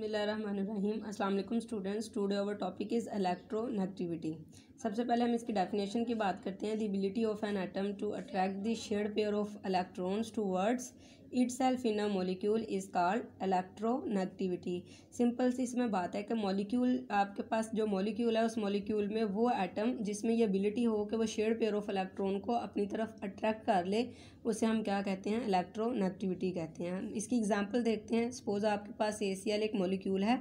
बसमीम अस्सलाम students today our topic is negativity सबसे पहले हम इसकी डेफिनेशन की बात करते हैं the ability of an atom to attract the share pair of electrons towards itself in a molecule is called electronegativiity simple सी इसमें बात है कि मोलिक्यूल आपके पास जो मोलिक्यूल है उस मोलिक्यूल में वो एटम जिसमें ये एबिलिटी हो कि वो शेड पेयर ऑफ इलेक्ट्रॉन को अपनी तरफ अट्रैक्ट कर ले उसे हम क्या कहते हैं इलेक्ट्रोनेगेटिविटी कहते हैं इसकी एग्जांपल देखते हैं सपोज आपके पास ए एक मोलिक्यूल है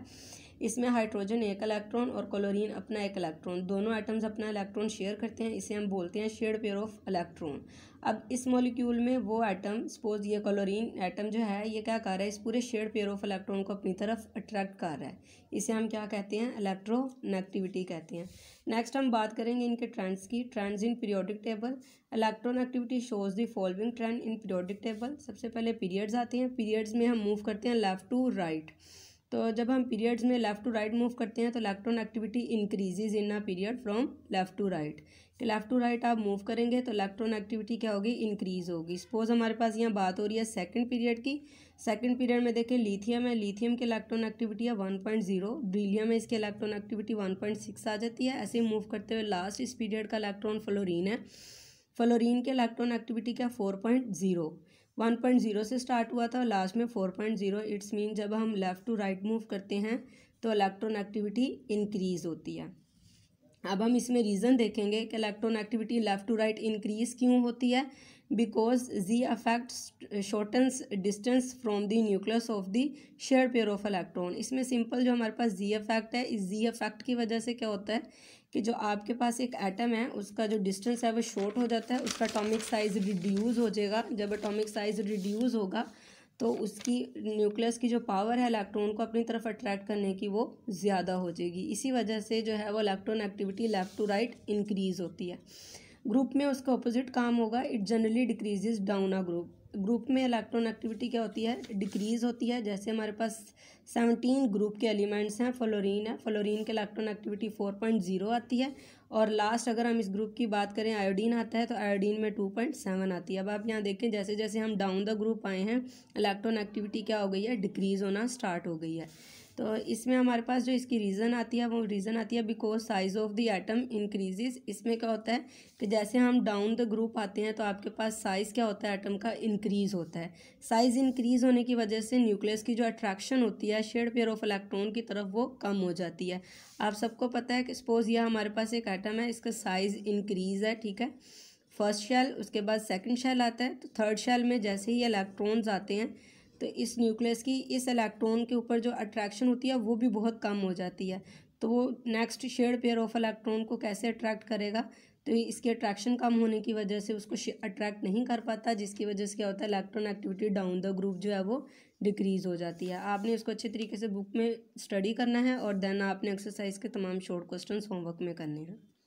इसमें हाइड्रोजन एक इलेक्ट्रॉन और क्लोरीन अपना एक इलेक्ट्रॉन दोनों आइटम्स अपना इलेक्ट्रॉन शेयर करते हैं इसे हम बोलते हैं शेड पेयर ऑफ इलेक्ट्रॉन अब इस मॉलिक्यूल में वो आइटम सपोज ये क्लोरीन आइटम जो है ये क्या कर रहा है इस पूरे शेड पेयर ऑफ इलेक्ट्रॉन को अपनी तरफ अट्रैक्ट कर रहा है इसे हम क्या कहते हैं इलेक्ट्रो नेगेटिविटी कहते हैं नेक्स्ट हम बात करेंगे इनके ट्रेंड्स की trends in periodic table electron activity shows the following trend in periodic table सबसे पहले पीरियड्स आते हैं पीरियड्स में हम मूव करते हैं लेफ्ट टू राइट तो जब हम पीरियड्स में लेफ़्ट टू राइट मूव करते हैं तो electron activity increases in a period from left to right कि लेफ़्ट टू राइट आप मूव करेंगे तो इलेक्ट्रॉन एक्टिविटी क्या होगी इंक्रीज़ होगी सपोज़ हमारे पास यहाँ बात हो रही है सेकंड पीरियड की सेकंड पीरियड में देखें लिथियम है लिथियम के इलेक्ट्रॉन एक्टिविटी है वन पॉइंट जीरो ब्रिलियम में इसके electron activity one point six आ जाती है ऐसे ही मूव करते हुए लास्ट इस पीरियड का इलेक्ट्रॉन फ्लोरिन है फ्लोरिन के इलेक्ट्रॉन एक्टिविटी क्या four point zero one point zero से स्टार्ट हुआ था लास्ट में four point zero it's mean जब हम लेफ़्ट टू राइट मूव करते हैं तो इलेक्ट्रॉन एक्टिविटी इंक्रीज़ होती है अब हम इसमें रीज़न देखेंगे कि electron activity left to right increase क्यों होती है because Z affects shortens distance from the nucleus of the share pair of electron इसमें सिंपल जो हमारे पास जी अफेक्ट है इस जी अफेक्ट की वजह से क्या होता है कि जो आपके पास एक एटम है उसका जो डिस्टेंस है वो शॉर्ट हो जाता है उसका अटोमिक साइज रिड्यूज़ हो जाएगा जब अटोमिक साइज रिड्यूज़ होगा तो उसकी न्यूक्लियस की जो पावर है इलेक्ट्रॉन को अपनी तरफ अट्रैक्ट करने की वो ज़्यादा हो जाएगी इसी वजह से जो है वो electron activity left to right increase होती है ग्रुप में उसका अपोजिट काम होगा it generally decreases down a group group में इलेक्ट्रॉन एक्टिविटी क्या होती है डिक्रीज़ होती है जैसे हमारे पास सेवनटीन ग्रुप के एलिमेंट्स हैं फ्लोरीन है फ्लोरीन के electron activity four point zero आती है और लास्ट अगर हम इस ग्रुप की बात करें आयोडीन आता है तो आयोडीन में टू पॉइंट सेवन आती है अब आप यहाँ देखें जैसे जैसे हम डाउन द ग्रुप आए हैं इलेक्ट्रॉन एक्टिविटी क्या हो गई है डिक्रीज़ होना स्टार्ट हो गई है तो इसमें हमारे पास जो इसकी रीज़न आती है वो रीज़न आती है because size of the item increases इसमें क्या होता है कि जैसे हम डाउन द ग्रुप आते हैं तो आपके पास साइज़ क्या होता है आइटम का इंक्रीज़ होता है साइज़ इंक्रीज़ होने की वजह से न्यूक्लियस की जो अट्रैक्शन होती है शेड पेयर ऑफ इलेक्ट्रॉन की तरफ वो कम हो जाती है आप सबको पता है कि सपोज़ यह हमारे पास एक आइटम है इसका साइज़ इंक्रीज़ है ठीक है फर्स्ट शेल उसके बाद सेकेंड शेल आता है तो थर्ड शेल में जैसे ही इलेक्ट्रॉन्स आते हैं तो इस न्यूक्लियस की इस इलेक्ट्रॉन के ऊपर जो अट्रैक्शन होती है वो भी बहुत कम हो जाती है तो वो next shared pair of electron को कैसे अट्रैक्ट करेगा तो इसके अट्रैक्शन कम होने की वजह से उसको अट्रैक्ट नहीं कर पाता जिसकी वजह से क्या होता है electron activity down the group जो है वो डिक्रीज़ हो जाती है आपने इसको अच्छे तरीके से बुक में स्टडी करना है और देन आपने एक्सरसाइज के तमाम शॉर्ट क्वेश्चन होमवर्क में करने हैं